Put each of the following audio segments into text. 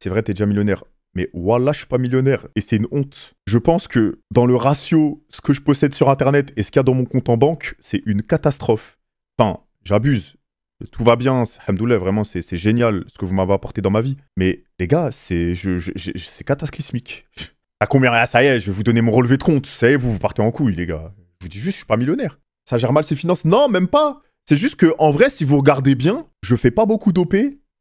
c'est vrai, t'es déjà millionnaire. Mais voilà, je suis pas millionnaire et c'est une honte. Je pense que dans le ratio, ce que je possède sur Internet et ce qu'il y a dans mon compte en banque, c'est une catastrophe. Enfin, j'abuse. Tout va bien, Hamdoulah, vraiment, c'est génial ce que vous m'avez apporté dans ma vie. Mais les gars, c'est cataclysmique. À combien ah, Ça y est, je vais vous donner mon relevé de compte. Ça y vous, vous partez en couille, les gars. Je vous dis juste, je suis pas millionnaire. Ça gère mal ses finances. Non, même pas. C'est juste que, en vrai, si vous regardez bien, je fais pas beaucoup d'OP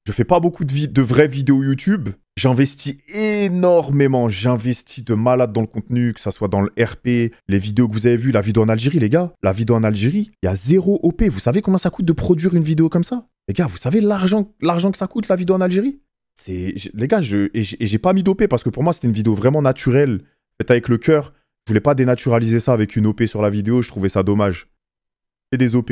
je fais pas beaucoup de, vraies vidéos YouTube. J'investis énormément, j'investis de malade dans le contenu, que ce soit dans le RP, les vidéos que vous avez vues, la vidéo en Algérie, les gars, la vidéo en Algérie, il y a zéro OP. Vous savez comment ça coûte de produire une vidéo comme ça Les gars, vous savez l'argent, l'argent que ça coûte la vidéo en Algérie C'est, les gars, je, et j'ai pas mis d'OP parce que pour moi c'était une vidéo vraiment naturelle, faite avec le cœur. Je voulais pas dénaturaliser ça avec une OP sur la vidéo, je trouvais ça dommage. C'est des OP.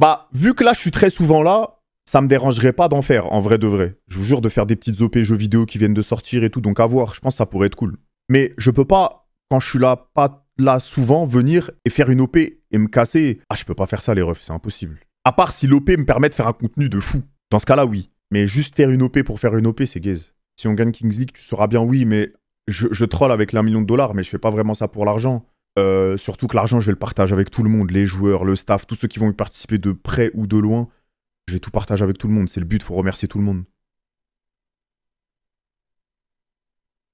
Bah, vu que là je suis très souvent là, ça me dérangerait pas d'en faire, en vrai de vrai. Je vous jure de faire des petites OP jeux vidéo qui viennent de sortir et tout, donc à voir, je pense que ça pourrait être cool. Mais je peux pas, quand je suis là, pas là souvent, venir et faire une OP et me casser. Ah, je peux pas faire ça les refs, c'est impossible. À part si l'OP me permet de faire un contenu de fou. Dans ce cas-là, oui. Mais juste faire une OP pour faire une OP, c'est gaze. Si on gagne Kings League, tu sauras bien oui, mais je, troll avec l'un million de dollars, mais je fais pas vraiment ça pour l'argent. Euh, surtout que l'argent, je vais le partager avec tout le monde, les joueurs, le staff, tous ceux qui vont y participer de près ou de loin je vais tout partager avec tout le monde. C'est le but, faut remercier tout le monde.